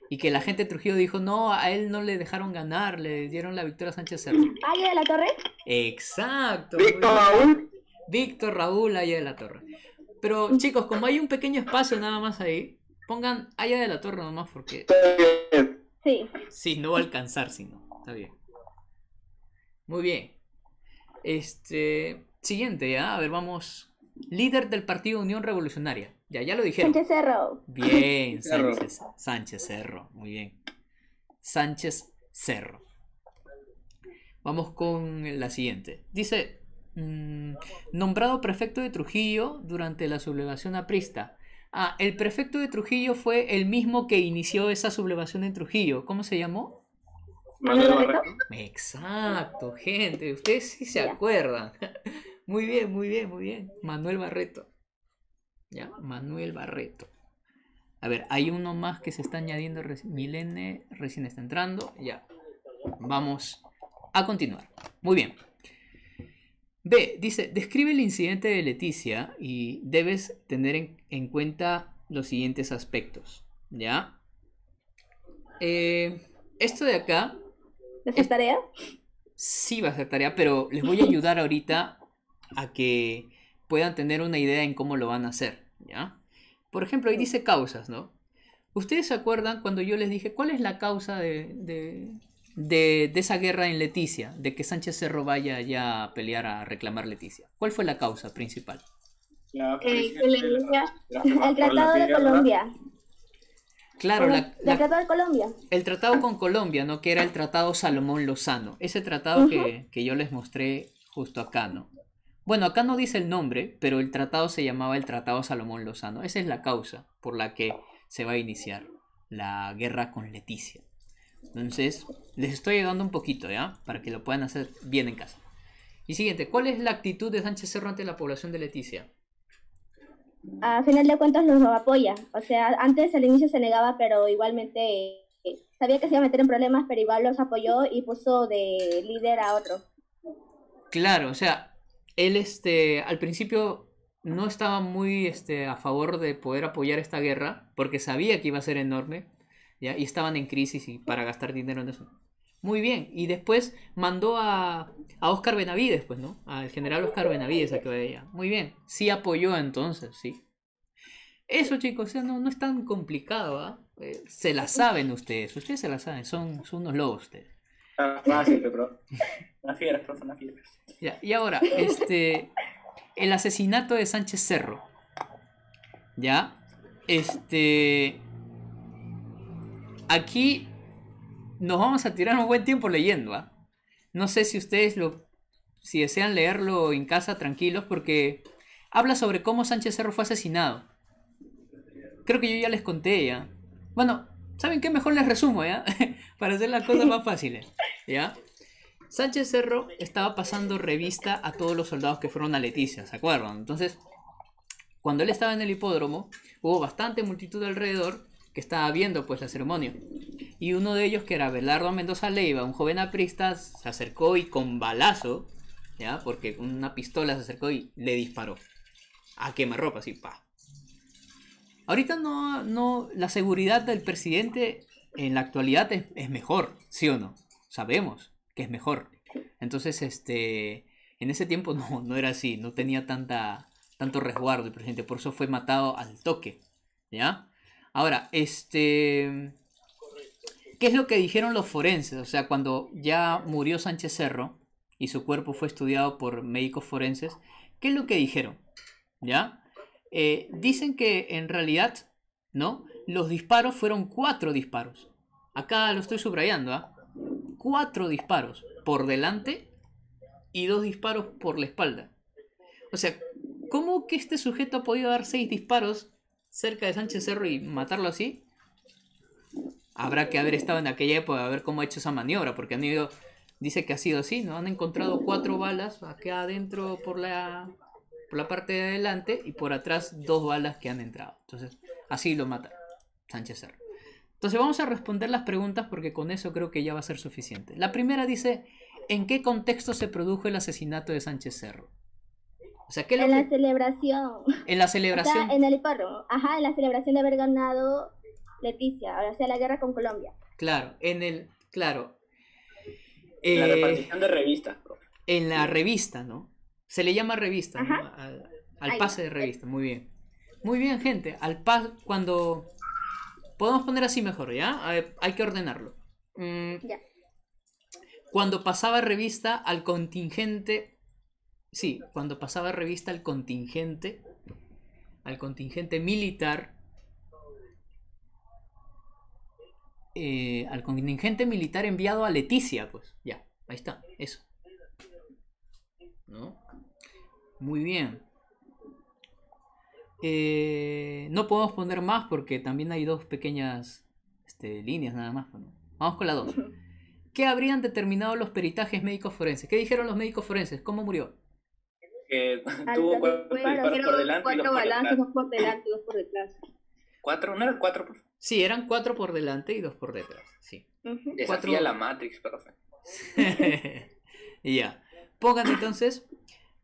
y que la gente de Trujillo dijo, no, a él no le dejaron ganar, le dieron la victoria a Sánchez Cerro. ¿Aya de la Torre? Exacto. Víctor Raúl. Víctor Raúl Aya de la Torre. Pero mm. chicos, como hay un pequeño espacio nada más ahí, pongan Aya de la Torre nomás porque... Está Sí. Sí, no va a alcanzar, sino Está bien. Muy bien. Este, siguiente, ¿ya? A ver, vamos. Líder del Partido Unión Revolucionaria. Ya, ya lo dijeron. Sánchez Cerro. Bien, Sánchez. Cerro, muy bien. Sánchez Cerro. Vamos con la siguiente. Dice, mm, nombrado prefecto de Trujillo durante la sublevación aprista. Ah, el prefecto de Trujillo fue el mismo que inició esa sublevación en Trujillo. ¿Cómo se llamó? Manuel Barreto. Exacto, gente. Ustedes sí se acuerdan. Muy bien, muy bien, muy bien. Manuel Barreto. ¿Ya? Manuel Barreto. A ver, hay uno más que se está añadiendo. Milene recién está entrando. Ya. Vamos a continuar. Muy bien. B. Dice, describe el incidente de Leticia y debes tener en, cuenta los siguientes aspectos. ¿Ya? Eh, esto de acá... a ser tarea? Sí va a ser tarea, pero les voy a ayudar ahorita a que puedan tener una idea en cómo lo van a hacer, ¿ya? Por ejemplo, ahí dice causas, ¿no? ¿Ustedes se acuerdan cuando yo les dije cuál es la causa de, de, de, esa guerra en Leticia, de que Sánchez Cerro vaya ya a pelear a reclamar Leticia? ¿Cuál fue la causa principal? el eh, Tratado de Colombia. Claro, el, Tratado de Colombia. El Tratado con Colombia, ¿no? Que era el Tratado Salomón Lozano. Ese tratado que, que, yo les mostré justo acá, ¿no? Bueno, acá no dice el nombre, pero el tratado se llamaba el Tratado Salomón Lozano. Esa es la causa por la que se va a iniciar la guerra con Leticia. Entonces, les estoy ayudando un poquito, ¿ya? Para que lo puedan hacer bien en casa. Y siguiente, ¿cuál es la actitud de Sánchez Cerro ante la población de Leticia? A final de cuentas nos apoya. O sea, antes al inicio se negaba, pero igualmente eh, sabía que se iba a meter en problemas, pero igual los apoyó y puso de líder a otro. Claro, o sea, él este, al principio no estaba muy este, a favor de poder apoyar esta guerra, porque sabía que iba a ser enorme, y estaban en crisis y para gastar dinero en eso. Muy bien, y después mandó a, a Oscar Benavides, pues, ¿no? Al general Oscar Benavides, a que Muy bien, sí apoyó entonces, sí. Eso, chicos, no, es tan complicado, ¿ah? eh, se la saben ustedes, ustedes se la saben, son, son unos lobos ustedes. Ah, profe, Ya, y ahora, este. El asesinato de Sánchez Cerro. ¿Ya? Este. Aquí nos vamos a tirar un buen tiempo leyendo. ¿ah? No sé si ustedes lo. Si desean leerlo en casa, tranquilos, porque habla sobre cómo Sánchez Cerro fue asesinado. Creo que yo ya les conté ya. Bueno, ¿saben qué? Mejor les resumo, ¿ya? para hacer las cosas más fáciles, ¿ya? Sánchez Cerro estaba pasando revista a todos los soldados que fueron a Leticia, ¿se acuerdan? Entonces, cuando él estaba en el hipódromo, hubo bastante multitud alrededor que estaba viendo pues la ceremonia. Y uno de ellos, que era Belardo Mendoza Leiva, un joven aprista, se acercó y con balazo, ¿ya? Porque con una pistola se acercó y le disparó. A quemarropa, así, pa. Ahorita no, no, la seguridad del presidente en la actualidad es, mejor, ¿sí o no? Sabemos que es mejor. Entonces, este, en ese tiempo no, no era así, no tenía tanta, tanto resguardo el presidente, por eso fue matado al toque, ¿ya? Ahora, este, ¿qué es lo que dijeron los forenses? O sea, cuando ya murió Sánchez Cerro y su cuerpo fue estudiado por médicos forenses, ¿qué es lo que dijeron? ¿Ya? Eh, dicen que en realidad, ¿no? Los disparos fueron cuatro disparos. Acá lo estoy subrayando, ¿ah? Cuatro disparos por delante y dos disparos por la espalda. O sea, ¿cómo que este sujeto ha podido dar seis disparos cerca de Sánchez Cerro y matarlo así? Habrá que haber estado en aquella época a ver cómo ha hecho esa maniobra, porque han ido, dice que ha sido así, ¿no? Han encontrado cuatro balas acá adentro por la, por la parte de adelante y por atrás dos balas que han entrado. Entonces, así lo mata Sánchez Cerro. Entonces vamos a responder las preguntas porque con eso creo que ya va a ser suficiente. La primera dice, ¿en qué contexto se produjo el asesinato de Sánchez Cerro? O sea, ¿qué en la celebración. En la celebración. en el parro. Ajá, en la celebración de haber ganado Leticia, o sea la guerra con Colombia. Claro, en el, claro. En la eh, repartición de revista. En la revista, ¿no? Se le llama revista, ¿no? al, pase de revista, muy bien. Muy bien, gente. Al pas, cuando Podemos poner así mejor, ¿ya? hay que ordenarlo. Mm, ya. Cuando pasaba revista al contingente. Sí, cuando pasaba revista al contingente. Al contingente militar. Eh, al contingente militar enviado a Leticia, pues. Ya, ahí está, eso. ¿No? Muy bien. Eh, no podemos poner más porque también hay dos pequeñas este, líneas nada más. vamos con la dos ¿Qué habrían determinado los peritajes médicos forenses? ¿Qué dijeron los médicos forenses? ¿Cómo murió? Eh, tuvo cuatro por delante. y dos por detrás. ¿Cuatro? ¿No eran cuatro, Sí, eran cuatro por delante y dos por detrás. Sí. la Matrix, profe. y ya. Pongan entonces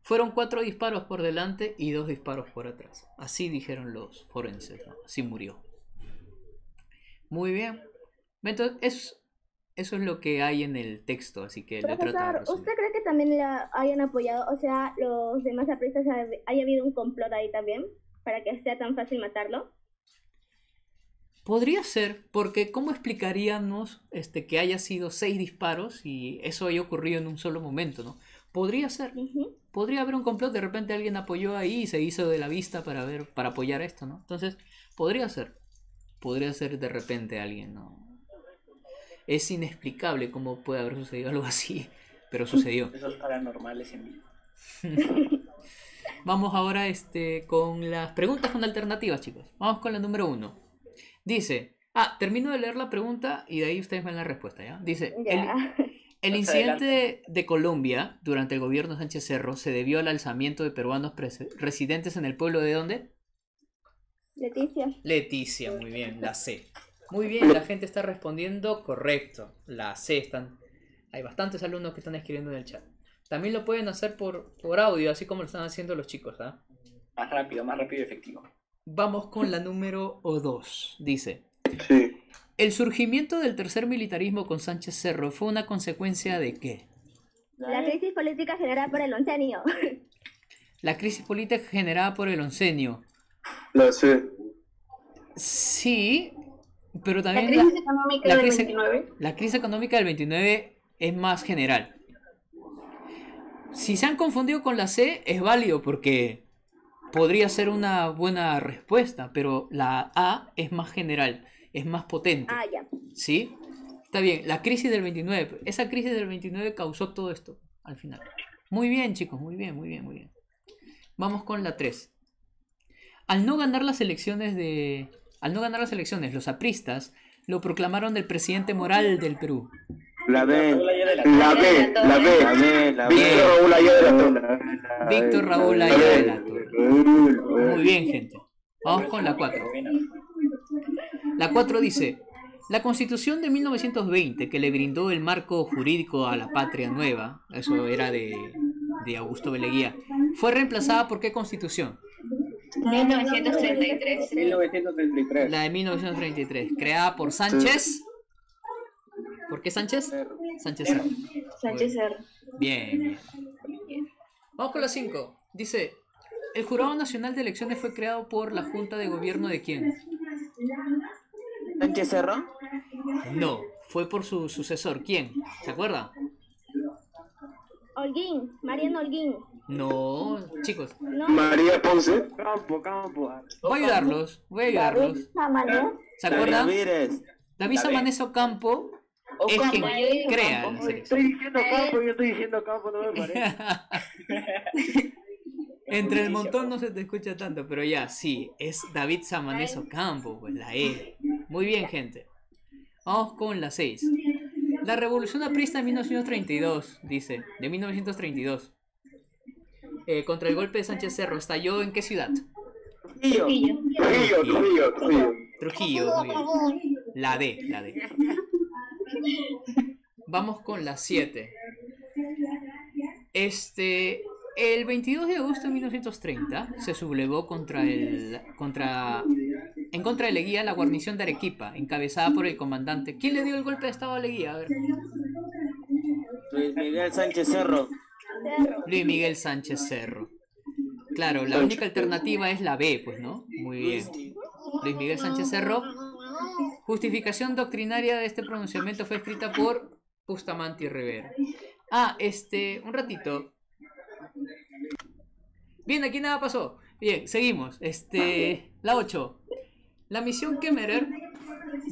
fueron cuatro disparos por delante y dos disparos por atrás. Así dijeron los forenses, ¿no? así murió. Muy bien. Entonces, eso, eso es lo que hay en el texto, así que le ¿usted cree que también la hayan apoyado? O sea, los demás apristas, ¿hay habido un complot ahí también para que sea tan fácil matarlo? Podría ser, porque ¿cómo explicaríamos este, que haya sido seis disparos y eso haya ocurrido en un solo momento, no? Podría ser podría haber un complot, de repente alguien apoyó ahí y se hizo de la vista para ver, para apoyar esto, ¿no? Entonces, podría ser, podría ser de repente alguien, ¿no? Es inexplicable cómo puede haber sucedido algo así, pero sucedió. Esos paranormales en mí. Vamos ahora este, con las preguntas con alternativas, chicos. Vamos con la número uno. Dice, ah, termino de leer la pregunta y de ahí ustedes ven la respuesta, ¿ya? Dice, el incidente de, Colombia durante el gobierno de Sánchez Cerro se debió al alzamiento de peruanos residentes en el pueblo de dónde? Leticia. Leticia, muy bien, la C. Muy bien, la gente está respondiendo correcto. La C están. Hay bastantes alumnos que están escribiendo en el chat. También lo pueden hacer por, por audio, así como lo están haciendo los chicos, ¿ah? Más rápido, más rápido y efectivo. Vamos con la número O2. Dice. Sí. El surgimiento del tercer militarismo con Sánchez Cerro fue una consecuencia de qué? La crisis política generada por el oncenio. La crisis política generada por el oncenio. La C. Sí, pero también la crisis, económica del 29. la crisis económica del 29 es más general. Si se han confundido con la C, es válido porque podría ser una buena respuesta, pero la A es más general es más potente. Ah, ya. ¿Sí? Está bien, la crisis del 29. Esa crisis del 29 causó todo esto al final. Muy bien, chicos, muy bien, muy bien, muy bien. Vamos con la 3. Al no ganar las elecciones de al no ganar las elecciones, los apristas lo proclamaron del presidente moral del Perú. La B, la B, la B, la B, la Víctor Raúl Ayala. Víctor Raúl Ayala. Muy bien, gente. Vamos con la 4. La 4 dice, la constitución de 1920 que le brindó el marco jurídico a la patria nueva, eso era de, Augusto Beleguía, fue reemplazada por qué constitución? 1933. La de 1933, creada por Sánchez. ¿Por qué Sánchez? Sánchez R. Sánchez Bien. Vamos con la 5. Dice, el Jurado Nacional de Elecciones fue creado por la Junta de Gobierno de quién? ¿Cerró? No, fue por su sucesor. ¿Quién? ¿Se acuerda? Holguín, Mariano Holguín. No, chicos. María Ponce. Campo, campo. Voy a ayudarlos, voy a ayudarlos. ¿Se acuerdan? David Samaneso Campo. es quien crea. Estoy diciendo campo, yo estoy diciendo campo, no me parece. Entre el montón no se te escucha tanto, pero ya, sí, es David Samaneso Campo, pues la E. Muy bien, gente. Vamos con la 6. La revolución aprista de 1932, dice, de 1932. Eh, contra el golpe de Sánchez Cerro, ¿estalló en qué ciudad? Trujillo. Trujillo, Trujillo, Trujillo. Trujillo, La D, la D. Vamos con la 7. Este, el 22 de agosto de 1930 se sublevó contra el, contra en contra de Leguía, la guarnición de Arequipa, encabezada por el comandante. ¿Quién le dio el golpe de estado a Leguía? Luis Miguel Sánchez Cerro. Luis Miguel Sánchez Cerro. Claro, la única alternativa es la B, pues, ¿no? Muy bien. Luis Miguel Sánchez Cerro. Justificación doctrinaria de este pronunciamiento fue escrita por Bustamante y Rivera. Ah, este, un ratito. Bien, aquí nada pasó. Bien, seguimos. Este, la 8. La misión Kemerer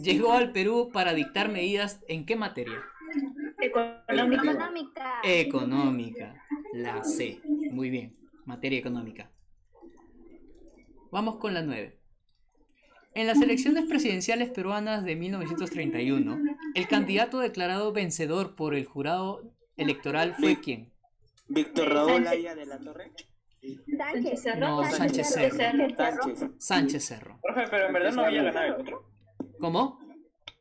llegó al Perú para dictar medidas en qué materia? Económica. Económica. La C. Muy bien. Materia económica. Vamos con la 9. En las elecciones presidenciales peruanas de 1931, el candidato declarado vencedor por el jurado electoral fue quién? Víctor Raúl Aya de la Torre. Sánchez Cerro. No, Sánchez Cerro. Sánchez pero en verdad no había ganado el otro. ¿Cómo?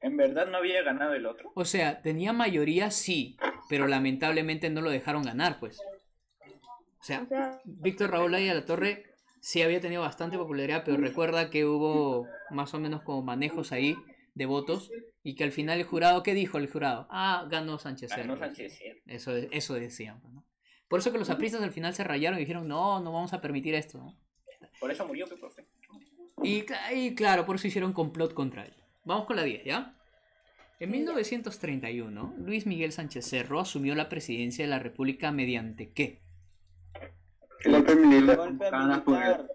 En verdad no había ganado el otro. O sea, tenía mayoría sí, pero lamentablemente no lo dejaron ganar, pues. O sea, Víctor Raúl Aya de la Torre sí había tenido bastante popularidad, pero recuerda que hubo más o menos como manejos ahí de votos y que al final el jurado, ¿qué dijo el jurado? Ah, ganó Sánchez Cerro. Ganó Sánchez Eso, eso decían, ¿no? Por eso que los apristas al final se rayaron y dijeron, no, no vamos a permitir esto. Por eso murió tu profe. Y, claro, por eso hicieron complot contra él. Vamos con la 10, ¿ya? En 1931, Luis Miguel Sánchez Cerro asumió la presidencia de la República mediante qué? El golpe militar.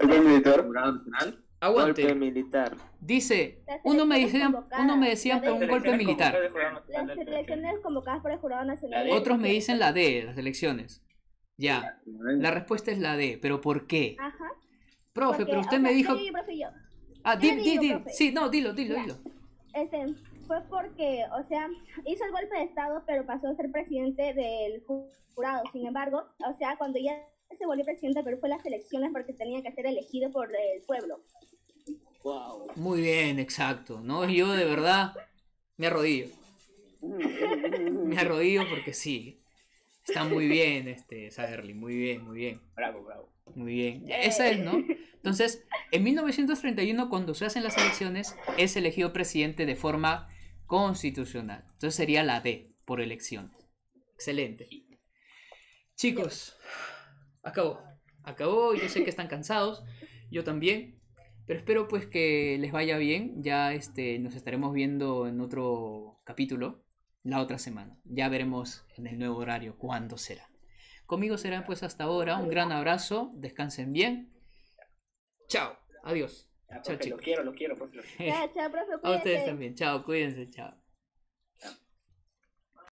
El golpe Aguante. Golpe militar. Dice, uno me, decía, uno me decían por un golpe militar. Las elecciones convocadas por el Jurado Nacional. Otros me dicen la D, las elecciones. Ya, la respuesta es la D, pero ¿por qué? Ajá. Profe, pero usted me dijo... profe, Ah, di, di, di, sí, no, dilo, dilo, dilo. Este, fue porque, o sea, hizo el golpe de Estado, pero pasó a ser presidente del jurado. Sin embargo, o sea, cuando ya se volvió presidente pero fue las elecciones porque tenía que ser elegido por el pueblo. Wow. Muy bien, exacto. No, yo de verdad me arrodillo. me arrodillo porque sí. Está muy bien, este, Saderly, muy bien, muy bien. Bravo, bravo. Muy bien. Esa es, ¿no? Entonces, en 1931, cuando se hacen las elecciones, es elegido presidente de forma constitucional. Entonces sería la D por elección. Excelente. Chicos, acabó. Acabó, yo sé que están cansados, yo también, pero espero pues que les vaya bien. Ya este, nos estaremos viendo en otro capítulo la otra semana. Ya veremos en el nuevo horario cuándo será. Conmigo será pues hasta ahora. Un gran abrazo, descansen bien. Chao, adiós. chao, chicos. Lo quiero, lo quiero, A ustedes también, chao, cuídense, chao.